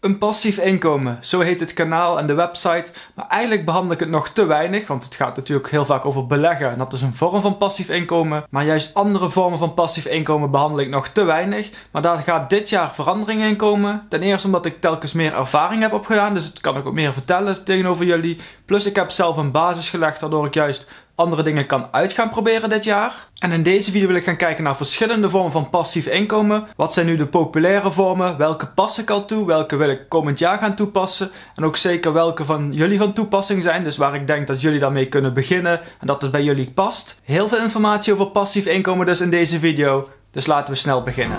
Een passief inkomen, zo heet het kanaal en de website. Maar eigenlijk behandel ik het nog te weinig, want het gaat natuurlijk heel vaak over beleggen. En dat is een vorm van passief inkomen. Maar juist andere vormen van passief inkomen behandel ik nog te weinig. Maar daar gaat dit jaar verandering in komen. Ten eerste omdat ik telkens meer ervaring heb opgedaan, dus het kan ik ook meer vertellen tegenover jullie. Plus ik heb zelf een basis gelegd, waardoor ik juist andere dingen kan uit gaan proberen dit jaar. En in deze video wil ik gaan kijken naar verschillende vormen van passief inkomen. Wat zijn nu de populaire vormen? Welke pas ik al toe? Welke wil ik komend jaar gaan toepassen? En ook zeker welke van jullie van toepassing zijn. Dus waar ik denk dat jullie daarmee kunnen beginnen en dat het bij jullie past. Heel veel informatie over passief inkomen dus in deze video. Dus laten we snel beginnen.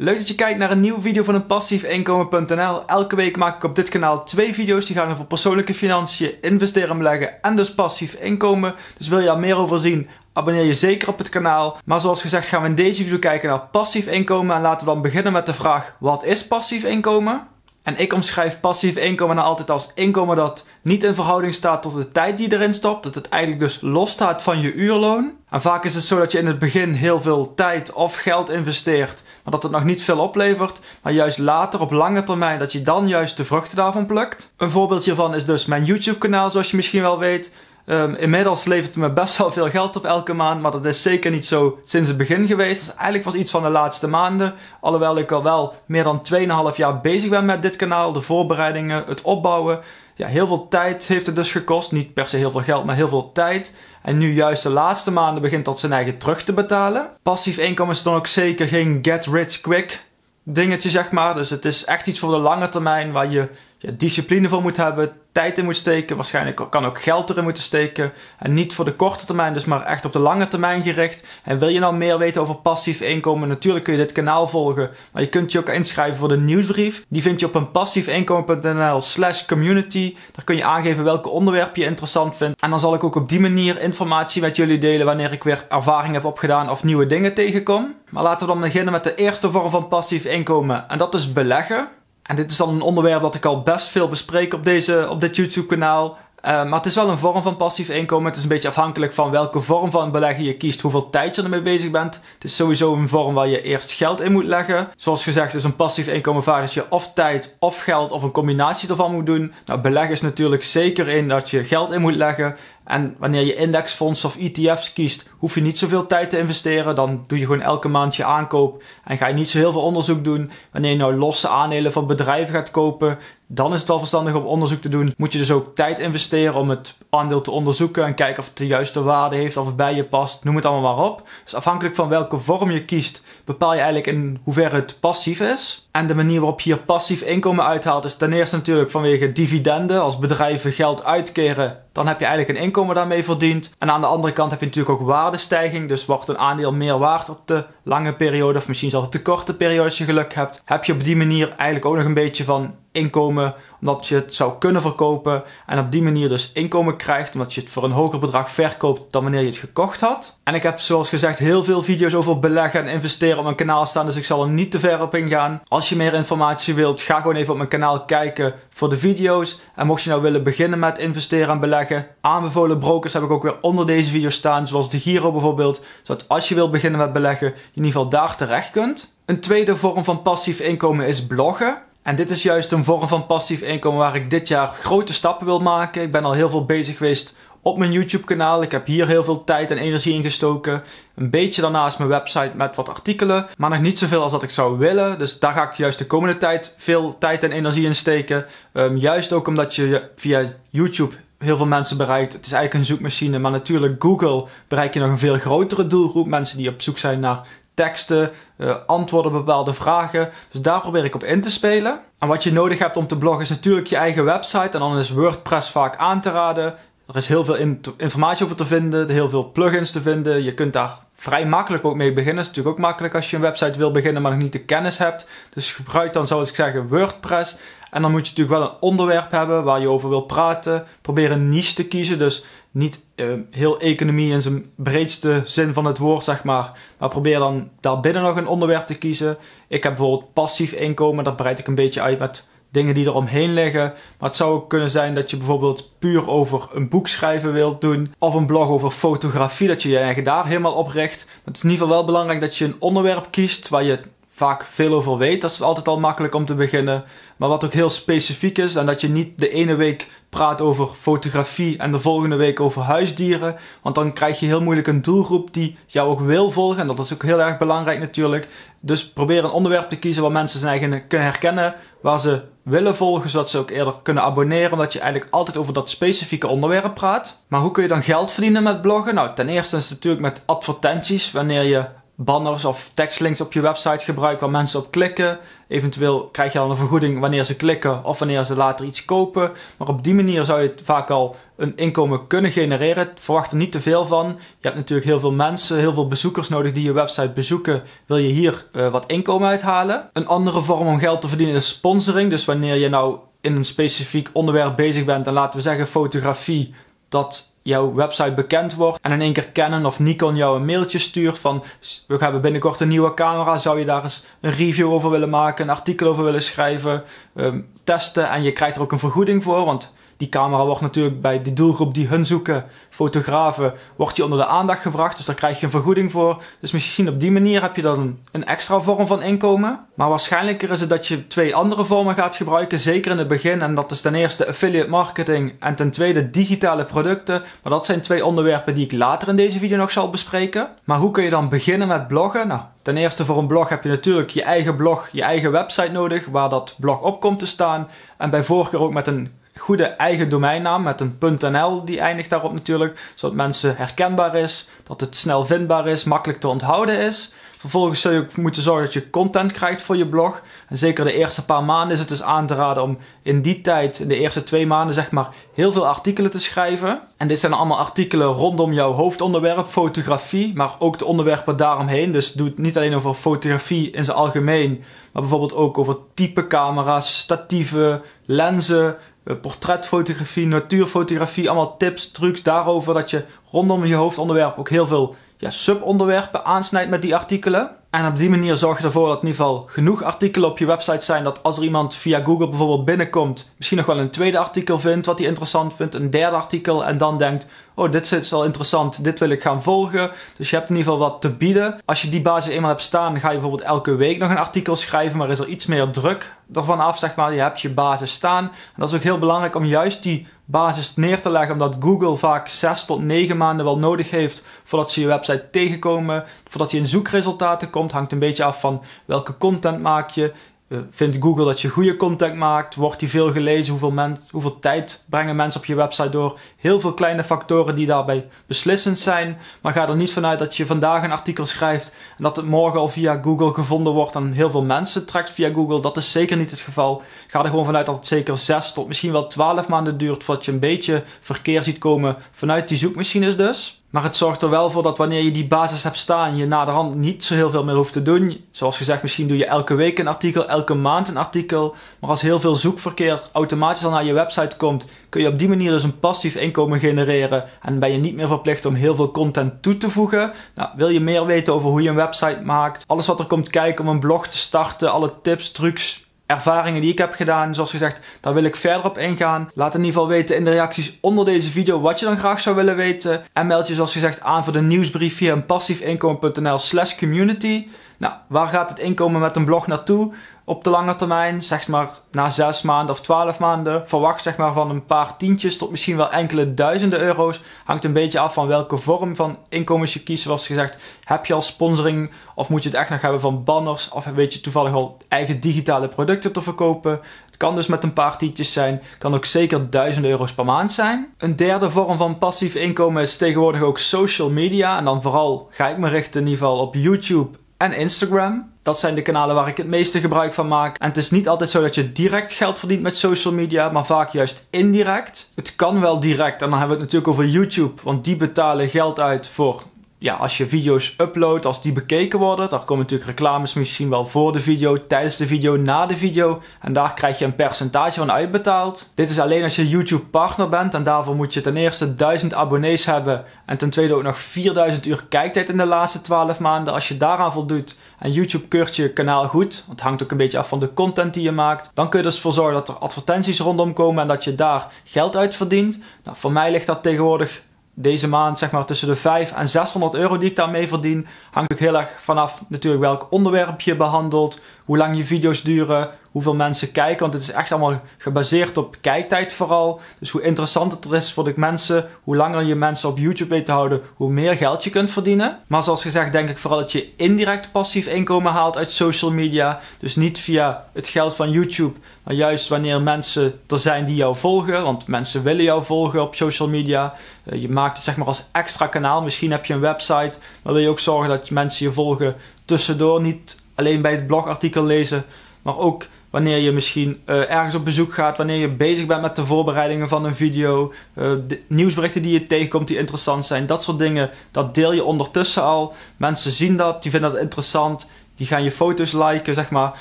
Leuk dat je kijkt naar een nieuwe video van een passiefinkomen.nl. Elke week maak ik op dit kanaal twee video's die gaan over persoonlijke financiën, investeren en beleggen en dus passief inkomen. Dus wil je daar meer over zien, abonneer je zeker op het kanaal. Maar zoals gezegd gaan we in deze video kijken naar passief inkomen en laten we dan beginnen met de vraag wat is passief inkomen? En ik omschrijf passief inkomen dan nou altijd als inkomen dat niet in verhouding staat tot de tijd die erin stopt. Dat het eigenlijk dus los staat van je uurloon. En vaak is het zo dat je in het begin heel veel tijd of geld investeert, maar dat het nog niet veel oplevert. Maar juist later op lange termijn dat je dan juist de vruchten daarvan plukt. Een voorbeeld hiervan is dus mijn YouTube kanaal zoals je misschien wel weet. Ehm, inmiddels levert het me best wel veel geld op elke maand, maar dat is zeker niet zo sinds het begin geweest. Dus eigenlijk was iets van de laatste maanden. Alhoewel ik al wel meer dan 2,5 jaar bezig ben met dit kanaal, de voorbereidingen, het opbouwen. Ja, heel veel tijd heeft het dus gekost. Niet per se heel veel geld, maar heel veel tijd. En nu juist de laatste maanden begint dat zijn eigen terug te betalen. Passief inkomen is dan ook zeker geen get rich quick dingetje, zeg maar. Dus het is echt iets voor de lange termijn waar je je discipline voor moet hebben, tijd in moet steken, waarschijnlijk kan ook geld erin moeten steken. En niet voor de korte termijn, dus maar echt op de lange termijn gericht. En wil je nou meer weten over passief inkomen, natuurlijk kun je dit kanaal volgen, maar je kunt je ook inschrijven voor de nieuwsbrief. Die vind je op een passiefinkomen.nl/slash community. Daar kun je aangeven welke onderwerpen je interessant vindt. En dan zal ik ook op die manier informatie met jullie delen wanneer ik weer ervaring heb opgedaan of nieuwe dingen tegenkom. Maar laten we dan beginnen met de eerste vorm van passief inkomen, en dat is beleggen. En dit is dan een onderwerp dat ik al best veel bespreek op, deze, op dit YouTube-kanaal. Eh, maar het is wel een vorm van passief inkomen. Het is een beetje afhankelijk van welke vorm van beleggen je kiest, hoeveel tijd je ermee bezig bent. Het is sowieso een vorm waar je eerst geld in moet leggen. Zoals gezegd is een passief inkomen vaak dat je of tijd of geld of een combinatie ervan moet doen. Nou, beleggen is natuurlijk zeker in dat je geld in moet leggen. En wanneer je indexfondsen of ETF's kiest, hoef je niet zoveel tijd te investeren. Dan doe je gewoon elke maand je aankoop en ga je niet zo heel veel onderzoek doen. Wanneer je nou losse aandelen van bedrijven gaat kopen, dan is het wel verstandig om onderzoek te doen. Moet je dus ook tijd investeren om het aandeel te onderzoeken en kijken of het de juiste waarde heeft, of het bij je past, noem het allemaal maar op. Dus afhankelijk van welke vorm je kiest, bepaal je eigenlijk in hoeverre het passief is. En de manier waarop je hier passief inkomen uithaalt is ten eerste natuurlijk vanwege dividenden. Als bedrijven geld uitkeren, dan heb je eigenlijk een inkomen daarmee verdiend. En aan de andere kant heb je natuurlijk ook waardestijging. Dus wordt een aandeel meer waard op de lange periode of misschien zelfs op de korte periode als je geluk hebt. Heb je op die manier eigenlijk ook nog een beetje van inkomen omdat je het zou kunnen verkopen en op die manier dus inkomen krijgt omdat je het voor een hoger bedrag verkoopt dan wanneer je het gekocht had. En ik heb zoals gezegd heel veel video's over beleggen en investeren op mijn kanaal staan, dus ik zal er niet te ver op ingaan. Als je meer informatie wilt, ga gewoon even op mijn kanaal kijken voor de video's. En mocht je nou willen beginnen met investeren en beleggen, aanbevolen brokers heb ik ook weer onder deze video staan, zoals de Giro bijvoorbeeld, zodat als je wilt beginnen met beleggen, je in ieder geval daar terecht kunt. Een tweede vorm van passief inkomen is bloggen. En dit is juist een vorm van passief inkomen waar ik dit jaar grote stappen wil maken. Ik ben al heel veel bezig geweest op mijn YouTube kanaal. Ik heb hier heel veel tijd en energie in gestoken. Een beetje daarnaast mijn website met wat artikelen. Maar nog niet zoveel als dat ik zou willen. Dus daar ga ik juist de komende tijd veel tijd en energie in steken. Ehm, juist ook omdat je via YouTube heel veel mensen bereikt. Het is eigenlijk een zoekmachine. Maar natuurlijk Google bereik je nog een veel grotere doelgroep. Mensen die op zoek zijn naar teksten, eh, antwoorden op bepaalde vragen. Dus daar probeer ik op in te spelen. En wat je nodig hebt om te bloggen is natuurlijk je eigen website. En dan is WordPress vaak aan te raden. Er is heel veel informatie over te vinden, heel veel plugins te vinden. Je kunt daar vrij makkelijk ook mee beginnen. Het is natuurlijk ook makkelijk als je een website wil beginnen, maar nog niet de kennis hebt. Dus gebruik dan, zoals ik zeggen, WordPress. En dan moet je natuurlijk wel een onderwerp hebben waar je over wil praten. Probeer een niche te kiezen. Dus niet ehm, heel economie in zijn breedste zin van het woord, zeg maar. Maar probeer dan daarbinnen nog een onderwerp te kiezen. Ik heb bijvoorbeeld passief inkomen, dat breid ik een beetje uit met dingen die eromheen liggen. Maar het zou ook kunnen zijn dat je bijvoorbeeld puur over een boek schrijven wilt doen. Of een blog over fotografie, dat je je eigen daar helemaal op richt. het is in ieder geval wel belangrijk dat je een onderwerp kiest waar je vaak veel over weet. Dat is altijd al makkelijk om te beginnen. Maar wat ook heel specifiek is, en dat je niet de ene week praat over fotografie en de volgende week over huisdieren. Want dan krijg je heel moeilijk een doelgroep die jou ook wil volgen. En dat is ook heel erg belangrijk natuurlijk. Dus probeer een onderwerp te kiezen waar mensen zijn eigen kunnen herkennen, waar ze willen volgen, zodat ze ook eerder kunnen abonneren, omdat je eigenlijk altijd over dat specifieke onderwerp praat. Maar hoe kun je dan geld verdienen met bloggen? Nou, ten eerste is het natuurlijk met advertenties, wanneer je banners of tekstlinks op je website gebruiken waar mensen op klikken. Eventueel krijg je dan een vergoeding wanneer ze klikken of wanneer ze later iets kopen. Maar op die manier zou je vaak al een inkomen kunnen genereren. Verwacht er niet te veel van. Je hebt natuurlijk heel veel mensen, heel veel bezoekers nodig die je website bezoeken. Wil je hier eh, wat inkomen uithalen? Een andere vorm om geld te verdienen is sponsoring. Dus wanneer je nou in een specifiek onderwerp bezig bent en laten we zeggen fotografie, dat jouw website bekend wordt en in één keer Canon of Nikon jou een mailtje stuurt van we hebben binnenkort een nieuwe camera, zou je daar eens een review over willen maken, een artikel over willen schrijven, ehm, testen en je krijgt er ook een vergoeding voor, want die camera wordt natuurlijk bij de doelgroep die hun zoeken, fotografen, wordt die onder de aandacht gebracht. Dus daar krijg je een vergoeding voor. Dus misschien op die manier heb je dan een, extra vorm van inkomen. Maar waarschijnlijker is het dat je twee andere vormen gaat gebruiken, zeker in het begin. En dat is ten eerste affiliate marketing en ten tweede digitale producten. Maar dat zijn twee onderwerpen die ik later in deze video nog zal bespreken. Maar hoe kun je dan beginnen met bloggen? Nou, Ten eerste voor een blog heb je natuurlijk je eigen blog, je eigen website nodig waar dat blog op komt te staan. En bij voorkeur ook met een goede eigen domeinnaam met een .nl die eindigt daarop natuurlijk, zodat mensen herkenbaar is, dat het snel vindbaar is, makkelijk te onthouden is. Vervolgens zul je ook moeten zorgen dat je content krijgt voor je blog. En zeker de eerste paar maanden is het dus aan te raden om in die tijd, in de eerste twee maanden zeg maar, heel veel artikelen te schrijven. En dit zijn allemaal artikelen rondom jouw hoofdonderwerp, fotografie, maar ook de onderwerpen daaromheen. Dus doe het niet alleen over fotografie in zijn algemeen, maar bijvoorbeeld ook over type camera's, statieven, lenzen, eh, portretfotografie, natuurfotografie, allemaal tips, trucs daarover dat je rondom je hoofdonderwerp ook heel veel ja, subonderwerpen aansnijdt met die artikelen. En op die manier zorg je ervoor dat in ieder geval genoeg artikelen op je website zijn. Dat als er iemand via Google bijvoorbeeld binnenkomt, misschien nog wel een tweede artikel vindt wat hij interessant vindt, een derde artikel. En dan denkt: Oh, dit is wel interessant, dit wil ik gaan volgen. Dus je hebt in ieder geval wat te bieden. Als je die basis eenmaal hebt staan, ga je bijvoorbeeld elke week nog een artikel schrijven. Maar is er iets meer druk ervan af, zeg maar. Je hebt je basis staan. En dat is ook heel belangrijk om juist die basis neer te leggen, omdat Google vaak 6 tot 9 maanden wel nodig heeft voordat ze je website tegenkomen, voordat je in zoekresultaten komt. Hangt een beetje af van welke content maak je, eh, vindt Google dat je goede content maakt? Wordt die veel gelezen? Hoeveel, men, hoeveel tijd brengen mensen op je website door? Heel veel kleine factoren die daarbij beslissend zijn. Maar ga er niet vanuit dat je vandaag een artikel schrijft en dat het morgen al via Google gevonden wordt en heel veel mensen trekt via Google. Dat is zeker niet het geval. Ga er gewoon vanuit dat het zeker 6 tot misschien wel 12 maanden duurt voordat je een beetje verkeer ziet komen vanuit die zoekmachines dus. Maar het zorgt er wel voor dat wanneer je die basis hebt staan, je naderhand niet zo heel veel meer hoeft te doen. Zoals gezegd, misschien doe je elke week een artikel, elke maand een artikel. Maar als heel veel zoekverkeer automatisch al naar je website komt, kun je op die manier dus een passief inkomen genereren. En ben je niet meer verplicht om heel veel content toe te voegen. Nou, wil je meer weten over hoe je een website maakt? Alles wat er komt kijken om een blog te starten, alle tips, trucs, ervaringen die ik heb gedaan. Zoals gezegd, daar wil ik verder op ingaan. Laat in ieder geval weten in de reacties onder deze video wat je dan graag zou willen weten. En meld je zoals gezegd aan voor de nieuwsbrief via passiefinkomen.nl slash community. Nou, waar gaat het inkomen met een blog naartoe? op de lange termijn. Zeg maar na zes maanden of twaalf maanden. Verwacht zeg maar van een paar tientjes tot misschien wel enkele duizenden euro's. Hangt een beetje af van welke vorm van inkomens je kiest. Zoals gezegd, heb je al sponsoring of moet je het echt nog hebben van banners? Of weet je toevallig al eigen digitale producten te verkopen? Het kan dus met een paar tientjes zijn. Kan ook zeker duizenden euro's per maand zijn. Een derde vorm van passief inkomen is tegenwoordig ook social media. En dan vooral ga ik me richten in ieder geval op YouTube en Instagram. Dat zijn de kanalen waar ik het meeste gebruik van maak. En het is niet altijd zo dat je direct geld verdient met social media, maar vaak juist indirect. Het kan wel direct, en dan hebben we het natuurlijk over YouTube, want die betalen geld uit voor ja, als je video's uploadt, als die bekeken worden, dan komen natuurlijk reclames misschien wel voor de video, tijdens de video, na de video. En daar krijg je een percentage van uitbetaald. Dit is alleen als je YouTube partner bent en daarvoor moet je ten eerste 1000 abonnees hebben en ten tweede ook nog 4000 uur kijktijd in de laatste 12 maanden. Als je daaraan voldoet en YouTube keurt je kanaal goed, het hangt ook een beetje af van de content die je maakt, dan kun je dus voor zorgen dat er advertenties rondom komen en dat je daar geld uit verdient. Nou, voor mij ligt dat tegenwoordig deze maand zeg maar tussen de 5 en 600 euro die ik daarmee verdien. Hangt ook heel erg vanaf natuurlijk welk onderwerp je behandelt hoe lang je video's duren, hoeveel mensen kijken. Want het is echt allemaal gebaseerd op kijktijd vooral. Dus hoe interessant het er is voor de mensen, hoe langer je mensen op YouTube weet te houden, hoe meer geld je kunt verdienen. Maar zoals gezegd denk ik vooral dat je indirect passief inkomen haalt uit social media. Dus niet via het geld van YouTube, maar juist wanneer mensen er zijn die jou volgen. Want mensen willen jou volgen op social media. Eh, je maakt het zeg maar als extra kanaal. Misschien heb je een website, maar wil je ook zorgen dat mensen je volgen tussendoor niet alleen bij het blogartikel lezen, maar ook wanneer je misschien eh, ergens op bezoek gaat, wanneer je bezig bent met de voorbereidingen van een video, eh, de nieuwsberichten die je tegenkomt die interessant zijn, dat soort dingen, dat deel je ondertussen al. Mensen zien dat, die vinden dat interessant, die gaan je foto's liken, zeg maar.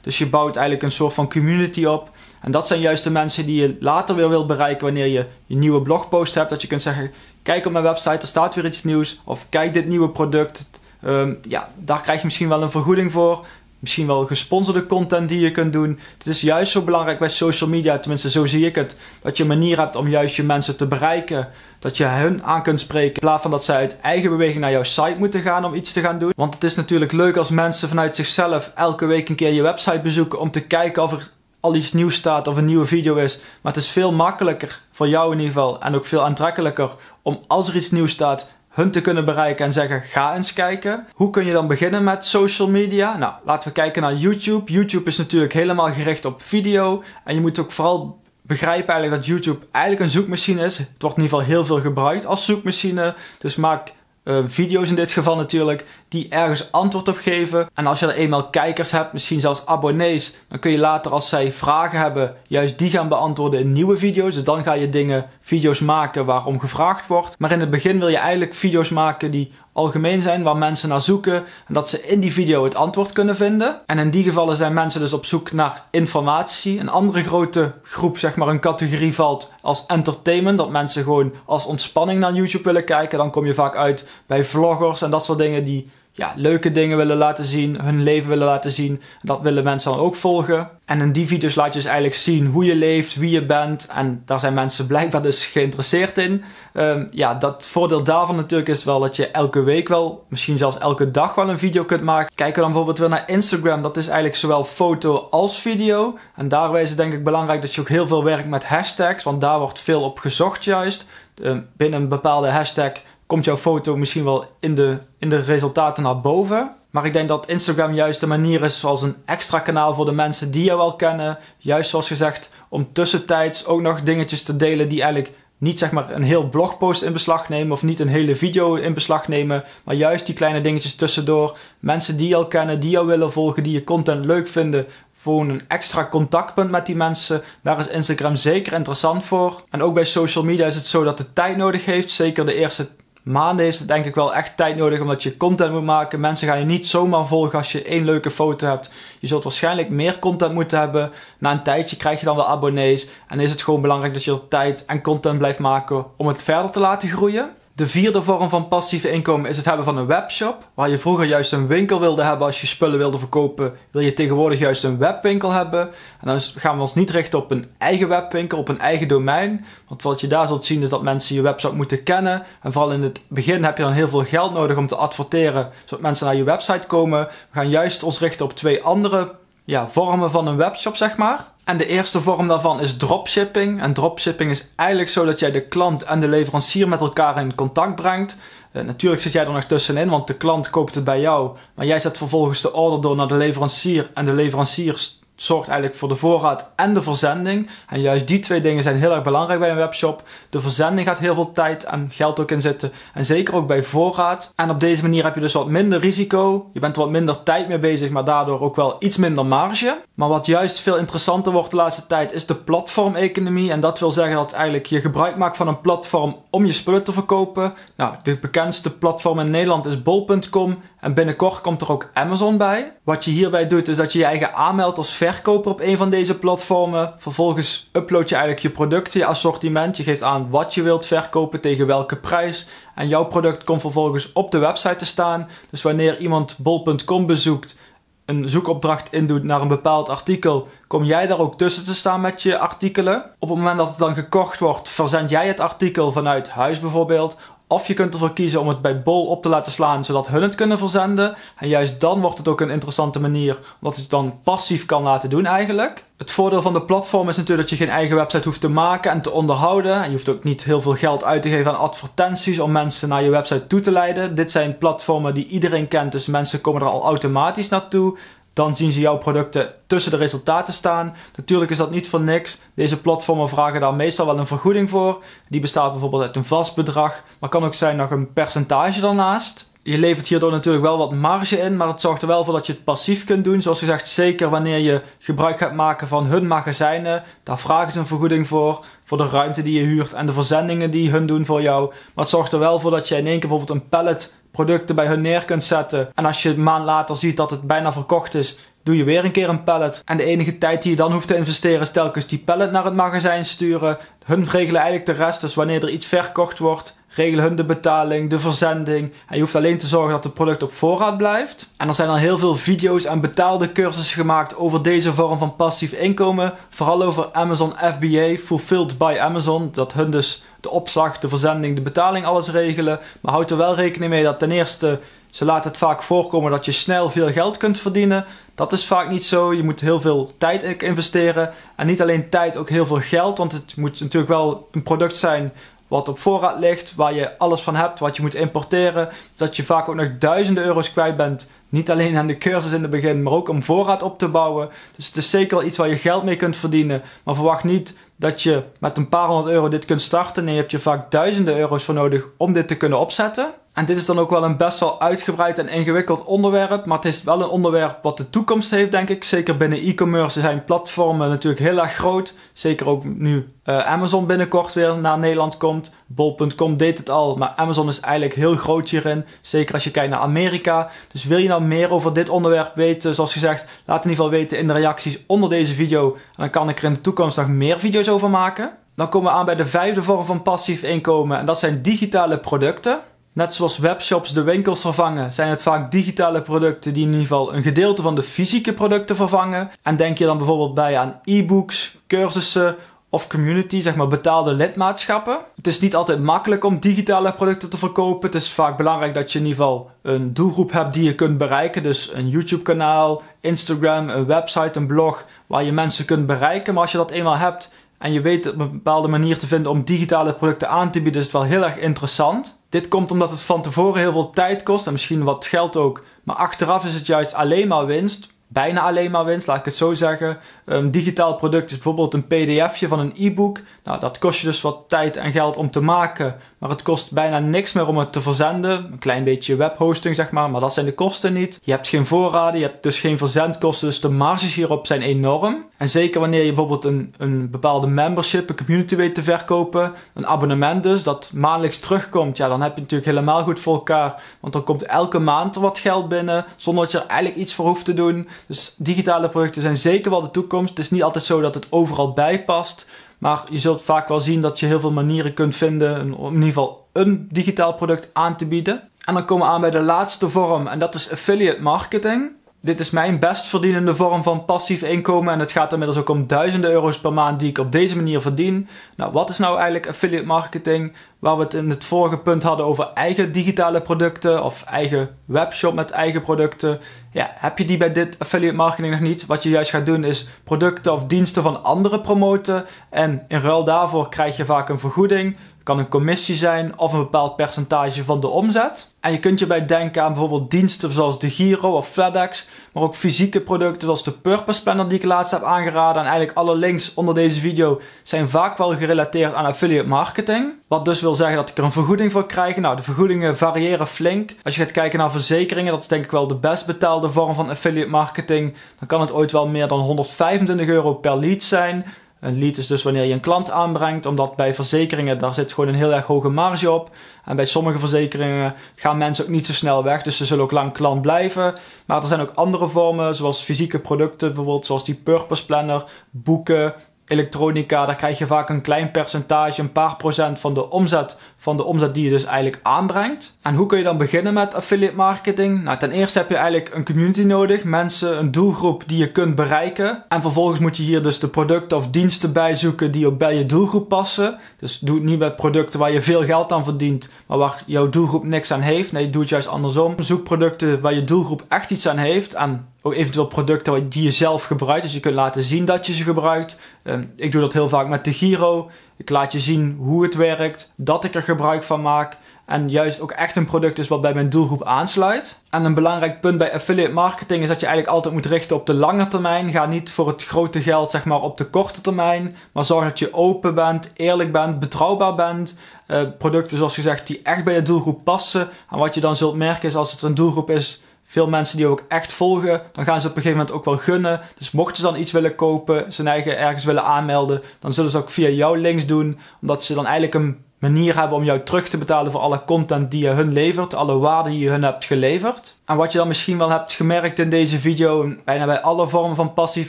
Dus je bouwt eigenlijk een soort van community op. En dat zijn juist de mensen die je later weer wilt bereiken wanneer je je nieuwe blogpost hebt. Dat je kunt zeggen, kijk op mijn website, er staat weer iets nieuws. Of kijk dit nieuwe product, Ehm, ja, daar krijg je misschien wel een vergoeding voor. Misschien wel gesponsorde content die je kunt doen. Het is juist zo belangrijk bij social media, tenminste zo zie ik het, dat je een manier hebt om juist je mensen te bereiken. Dat je hun aan kunt spreken. In plaats van dat zij uit eigen beweging naar jouw site moeten gaan om iets te gaan doen. Want het is natuurlijk leuk als mensen vanuit zichzelf elke week een keer je website bezoeken om te kijken of er al iets nieuws staat of een nieuwe video is. Maar het is veel makkelijker voor jou in ieder geval en ook veel aantrekkelijker om als er iets nieuws staat hun te kunnen bereiken en zeggen ga eens kijken. Hoe kun je dan beginnen met social media? Nou, laten we kijken naar YouTube. YouTube is natuurlijk helemaal gericht op video en je moet ook vooral begrijpen eigenlijk dat YouTube eigenlijk een zoekmachine is. Het wordt in ieder geval heel veel gebruikt als zoekmachine. Dus maak Ehm, video's in dit geval natuurlijk, die ergens antwoord op geven. En als je er eenmaal kijkers hebt, misschien zelfs abonnees, dan kun je later als zij vragen hebben, juist die gaan beantwoorden in nieuwe video's. Dus dan ga je dingen, video's maken waarom gevraagd wordt. Maar in het begin wil je eigenlijk video's maken die algemeen zijn waar mensen naar zoeken en dat ze in die video het antwoord kunnen vinden. En in die gevallen zijn mensen dus op zoek naar informatie. Een andere grote groep, zeg maar een categorie valt als entertainment, dat mensen gewoon als ontspanning naar YouTube willen kijken. Dan kom je vaak uit bij vloggers en dat soort dingen die ja, leuke dingen willen laten zien, hun leven willen laten zien. Dat willen mensen dan ook volgen. En in die video's laat je dus eigenlijk zien hoe je leeft, wie je bent. En daar zijn mensen blijkbaar dus geïnteresseerd in. Ehm, ja, dat voordeel daarvan natuurlijk is wel dat je elke week wel, misschien zelfs elke dag wel een video kunt maken. Kijken we dan bijvoorbeeld weer naar Instagram. Dat is eigenlijk zowel foto als video. En daarbij is het denk ik belangrijk dat je ook heel veel werkt met hashtags. Want daar wordt veel op gezocht juist. Ehm, binnen een bepaalde hashtag komt jouw foto misschien wel in de, in de resultaten naar boven. Maar ik denk dat Instagram juist de manier is zoals een extra kanaal voor de mensen die jou wel kennen. Juist zoals gezegd, om tussentijds ook nog dingetjes te delen die eigenlijk niet zeg maar een heel blogpost in beslag nemen of niet een hele video in beslag nemen, maar juist die kleine dingetjes tussendoor. Mensen die jou kennen, die jou willen volgen, die je content leuk vinden, gewoon een extra contactpunt met die mensen. Daar is Instagram zeker interessant voor. En ook bij social media is het zo dat het tijd nodig heeft, zeker de eerste maanden is het denk ik wel echt tijd nodig omdat je content moet maken. Mensen gaan je niet zomaar volgen als je één leuke foto hebt. Je zult waarschijnlijk meer content moeten hebben. Na een tijdje krijg je dan wel abonnees. En is het gewoon belangrijk dat je tijd en content blijft maken om het verder te laten groeien. De vierde vorm van passieve inkomen is het hebben van een webshop. Waar je vroeger juist een winkel wilde hebben als je spullen wilde verkopen, wil je tegenwoordig juist een webwinkel hebben. En dan gaan we ons niet richten op een eigen webwinkel, op een eigen domein. Want wat je daar zult zien is dat mensen je website moeten kennen. En vooral in het begin heb je dan heel veel geld nodig om te adverteren, zodat mensen naar je website komen. We gaan juist ons richten op twee andere ja, vormen van een webshop, zeg maar. En de eerste vorm daarvan is dropshipping. En dropshipping is eigenlijk zo dat jij de klant en de leverancier met elkaar in contact brengt. Eh, natuurlijk zit jij er nog tussenin, want de klant koopt het bij jou. Maar jij zet vervolgens de order door naar de leverancier. En de leverancier zorgt eigenlijk voor de voorraad en de verzending. En juist die twee dingen zijn heel erg belangrijk bij een webshop. De verzending gaat heel veel tijd en geld ook in zitten. En zeker ook bij voorraad. En op deze manier heb je dus wat minder risico. Je bent er wat minder tijd mee bezig, maar daardoor ook wel iets minder marge. Maar wat juist veel interessanter wordt de laatste tijd is de platformeconomie. En dat wil zeggen dat eigenlijk je gebruik maakt van een platform om je spullen te verkopen. Nou, de bekendste platform in Nederland is bol.com. En binnenkort komt er ook Amazon bij. Wat je hierbij doet is dat je je eigen aanmeldt als verkoper op een van deze platformen. Vervolgens upload je eigenlijk je producten, je assortiment. Je geeft aan wat je wilt verkopen, tegen welke prijs. En jouw product komt vervolgens op de website te staan. Dus wanneer iemand bol.com bezoekt een zoekopdracht indoet naar een bepaald artikel, kom jij daar ook tussen te staan met je artikelen. Op het moment dat het dan gekocht wordt, verzend jij het artikel vanuit huis bijvoorbeeld. Of je kunt ervoor kiezen om het bij Bol op te laten slaan, zodat hun het kunnen verzenden. En juist dan wordt het ook een interessante manier, omdat je het dan passief kan laten doen eigenlijk. Het voordeel van de platform is natuurlijk dat je geen eigen website hoeft te maken en te onderhouden. En je hoeft ook niet heel veel geld uit te geven aan advertenties om mensen naar je website toe te leiden. Dit zijn platformen die iedereen kent, dus mensen komen er al automatisch naartoe dan zien ze jouw producten tussen de resultaten staan. Natuurlijk is dat niet voor niks. Deze platformen vragen daar meestal wel een vergoeding voor. Die bestaat bijvoorbeeld uit een vast bedrag, maar kan ook zijn nog een percentage daarnaast. Je levert hierdoor natuurlijk wel wat marge in, maar het zorgt er wel voor dat je het passief kunt doen. Zoals gezegd, zeker wanneer je gebruik gaat maken van hun magazijnen. Daar vragen ze een vergoeding voor, voor de ruimte die je huurt en de verzendingen die hun doen voor jou. Maar het zorgt er wel voor dat je in één keer bijvoorbeeld een pallet producten bij hun neer kunt zetten. En als je een maand later ziet dat het bijna verkocht is, doe je weer een keer een pallet. En de enige tijd die je dan hoeft te investeren is telkens die pallet naar het magazijn sturen. Hun regelen eigenlijk de rest. Dus wanneer er iets verkocht wordt, regelen hun de betaling, de verzending. En je hoeft alleen te zorgen dat het product op voorraad blijft. En er zijn al heel veel video's en betaalde cursussen gemaakt over deze vorm van passief inkomen. Vooral over Amazon FBA, Fulfilled by Amazon. Dat hun dus de opslag, de verzending, de betaling, alles regelen. Maar houd er wel rekening mee dat ten eerste ze laten het vaak voorkomen dat je snel veel geld kunt verdienen. Dat is vaak niet zo. Je moet heel veel tijd investeren. En niet alleen tijd, ook heel veel geld. Want het moet natuurlijk wel een product zijn wat op voorraad ligt, waar je alles van hebt, wat je moet importeren. Dat je vaak ook nog duizenden euro's kwijt bent. Niet alleen aan de cursus in het begin, maar ook om voorraad op te bouwen. Dus het is zeker wel iets waar je geld mee kunt verdienen. Maar verwacht niet dat je met een paar honderd euro dit kunt starten. nee, je hebt je vaak duizenden euro's voor nodig om dit te kunnen opzetten. En dit is dan ook wel een best wel uitgebreid en ingewikkeld onderwerp. Maar het is wel een onderwerp wat de toekomst heeft, denk ik. Zeker binnen e-commerce zijn platformen natuurlijk heel erg groot. Zeker ook nu eh, Amazon binnenkort weer naar Nederland komt. Bol.com deed het al, maar Amazon is eigenlijk heel groot hierin. Zeker als je kijkt naar Amerika. Dus wil je nou meer over dit onderwerp weten, zoals gezegd, laat in ieder geval weten in de reacties onder deze video. En dan kan ik er in de toekomst nog meer video's over maken. Dan komen we aan bij de vijfde vorm van passief inkomen en dat zijn digitale producten. Net zoals webshops de winkels vervangen, zijn het vaak digitale producten die in ieder geval een gedeelte van de fysieke producten vervangen. En denk je dan bijvoorbeeld bij aan e-books, cursussen of community, zeg maar betaalde lidmaatschappen. Het is niet altijd makkelijk om digitale producten te verkopen. Het is vaak belangrijk dat je in ieder geval een doelgroep hebt die je kunt bereiken. Dus een YouTube-kanaal, Instagram, een website, een blog waar je mensen kunt bereiken. Maar als je dat eenmaal hebt en je weet op een bepaalde manier te vinden om digitale producten aan te bieden, is het wel heel erg interessant. Dit komt omdat het van tevoren heel veel tijd kost en misschien wat geld ook. Maar achteraf is het juist alleen maar winst bijna alleen maar winst, laat ik het zo zeggen. Een ehm, digitaal product is bijvoorbeeld een pdfje van een e-book. Nou, dat kost je dus wat tijd en geld om te maken, maar het kost bijna niks meer om het te verzenden. Een klein beetje webhosting, zeg maar, maar dat zijn de kosten niet. Je hebt geen voorraden, je hebt dus geen verzendkosten, dus de marges hierop zijn enorm. En zeker wanneer je bijvoorbeeld een, een bepaalde membership, een community weet te verkopen, een abonnement dus, dat maandelijks terugkomt, ja, dan heb je natuurlijk helemaal goed voor elkaar, want dan komt elke maand er wat geld binnen, zonder dat je er eigenlijk iets voor hoeft te doen. Dus digitale producten zijn zeker wel de toekomst. Het is niet altijd zo dat het overal bijpast, Maar je zult vaak wel zien dat je heel veel manieren kunt vinden om in ieder geval een digitaal product aan te bieden. En dan komen we aan bij de laatste vorm en dat is affiliate marketing. Dit is mijn best verdienende vorm van passief inkomen en het gaat inmiddels ook om duizenden euro's per maand die ik op deze manier verdien. Nou, wat is nou eigenlijk affiliate marketing? Waar we het in het vorige punt hadden over eigen digitale producten of eigen webshop met eigen producten, ja, heb je die bij dit affiliate marketing nog niet? Wat je juist gaat doen is producten of diensten van anderen promoten. En in ruil daarvoor krijg je vaak een vergoeding. Kan een commissie zijn of een bepaald percentage van de omzet. En je kunt je bij denken aan bijvoorbeeld diensten zoals de Giro of FedEx. Maar ook fysieke producten zoals de Purpose Planner die ik laatst heb aangeraden. En eigenlijk alle links onder deze video zijn vaak wel gerelateerd aan affiliate marketing. Wat dus wil zeggen dat ik er een vergoeding voor krijg. Nou, de vergoedingen variëren flink. Als je gaat kijken naar verzekeringen, dat is denk ik wel de best betaalde vorm van affiliate marketing, dan kan het ooit wel meer dan 125 euro per lead zijn. Een lead is dus wanneer je een klant aanbrengt, omdat bij verzekeringen daar zit gewoon een heel erg hoge marge op. En bij sommige verzekeringen gaan mensen ook niet zo snel weg, dus ze zullen ook lang klant blijven. Maar er zijn ook andere vormen, zoals fysieke producten bijvoorbeeld, zoals die Purpose Planner, boeken, elektronica, daar krijg je vaak een klein percentage, een paar procent van de omzet, van de omzet die je dus eigenlijk aanbrengt. En hoe kun je dan beginnen met affiliate marketing? Nou, ten eerste heb je eigenlijk een community nodig, mensen, een doelgroep die je kunt bereiken. En vervolgens moet je hier dus de producten of diensten bij zoeken die ook bij je doelgroep passen. Dus doe het niet met producten waar je veel geld aan verdient, maar waar jouw doelgroep niks aan heeft. Nee, doe het juist andersom. Zoek producten waar je doelgroep echt iets aan heeft en ook eventueel producten die je zelf gebruikt. Dus je kunt laten zien dat je ze gebruikt. Ehm, ik doe dat heel vaak met de Giro. Ik laat je zien hoe het werkt, dat ik er gebruik van maak. En juist ook echt een product is wat bij mijn doelgroep aansluit. En een belangrijk punt bij affiliate marketing is dat je eigenlijk altijd moet richten op de lange termijn. Ga niet voor het grote geld zeg maar op de korte termijn. Maar zorg dat je open bent, eerlijk bent, betrouwbaar bent. Eh, producten zoals gezegd die echt bij je doelgroep passen. En wat je dan zult merken is als het een doelgroep is veel mensen die ook echt volgen, dan gaan ze op een gegeven moment ook wel gunnen. Dus mochten ze dan iets willen kopen, zijn eigen ergens willen aanmelden, dan zullen ze ook via jouw links doen. Omdat ze dan eigenlijk een manier hebben om jou terug te betalen voor alle content die je hun levert, alle waarde die je hun hebt geleverd. En wat je dan misschien wel hebt gemerkt in deze video, bijna bij alle vormen van passief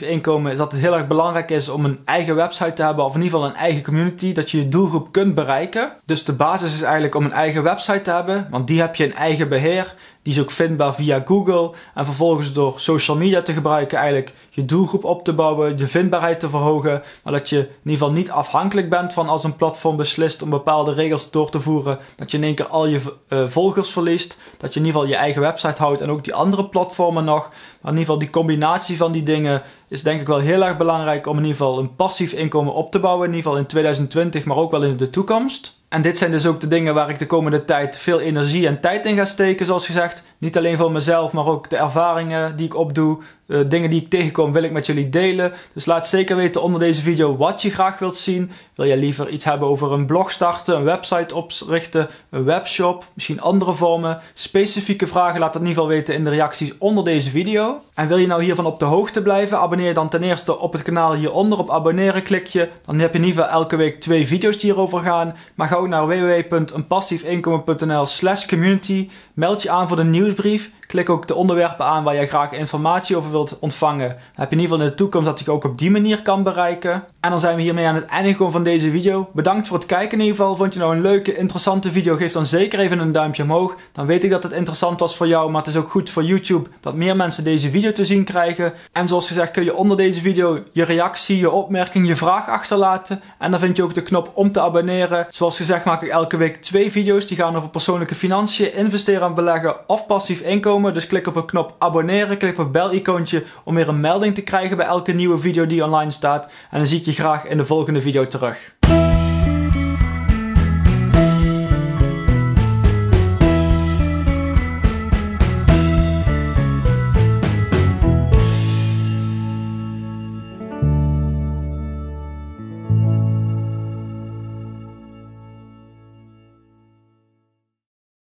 inkomen, is dat het heel erg belangrijk is om een eigen website te hebben, of in ieder geval een eigen community, dat je je doelgroep kunt bereiken. Dus de basis is eigenlijk om een eigen website te hebben, want die heb je in eigen beheer. Die is ook vindbaar via Google. En vervolgens door social media te gebruiken, eigenlijk je doelgroep op te bouwen, je vindbaarheid te verhogen. Maar dat je in ieder geval niet afhankelijk bent van als een platform beslist om bepaalde regels door te voeren. Dat je in één keer al je eh, volgers verliest. Dat je in ieder geval je eigen website houdt en ook die andere platformen nog. Maar in ieder geval die combinatie van die dingen is denk ik wel heel erg belangrijk om in ieder geval een passief inkomen op te bouwen. In ieder geval in 2020, maar ook wel in de toekomst. En dit zijn dus ook de dingen waar ik de komende tijd veel energie en tijd in ga steken, zoals gezegd. Niet alleen voor mezelf, maar ook de ervaringen die ik opdoe, eh, dingen die ik tegenkom wil ik met jullie delen. Dus laat zeker weten onder deze video wat je graag wilt zien. Wil je liever iets hebben over een blog starten, een website oprichten, een webshop, misschien andere vormen? Specifieke vragen laat dat in ieder geval weten in de reacties onder deze video. En wil je nou hiervan op de hoogte blijven? Abonneer dan ten eerste op het kanaal hieronder op abonneren klik je. Dan heb je in ieder geval elke week twee video's die hierover gaan. Maar ga ook naar www.eenpassiefinkomen.nl slash community. Meld je aan voor de nieuwsbrief. Klik ook de onderwerpen aan waar jij graag informatie over wilt ontvangen. Dan heb je in ieder geval in de toekomst dat ik ook op die manier kan bereiken. En dan zijn we hiermee aan het einde gekomen van deze video. Bedankt voor het kijken in ieder geval. Vond je nou een leuke, interessante video? Geef dan zeker even een duimpje omhoog. Dan weet ik dat het interessant was voor jou. Maar het is ook goed voor YouTube dat meer mensen deze video te zien krijgen. En zoals gezegd kun je onder deze video je reactie, je opmerking, je vraag achterlaten. En dan vind je ook de knop om te abonneren. Zoals gezegd maak ik elke week twee video's. Die gaan over persoonlijke financiën, investeren en beleggen of passief inkomen. Dus klik op een knop abonneren, klik op het bel-icoontje om weer een melding te krijgen bij elke nieuwe video die online staat. En dan zie ik je graag in de volgende video terug.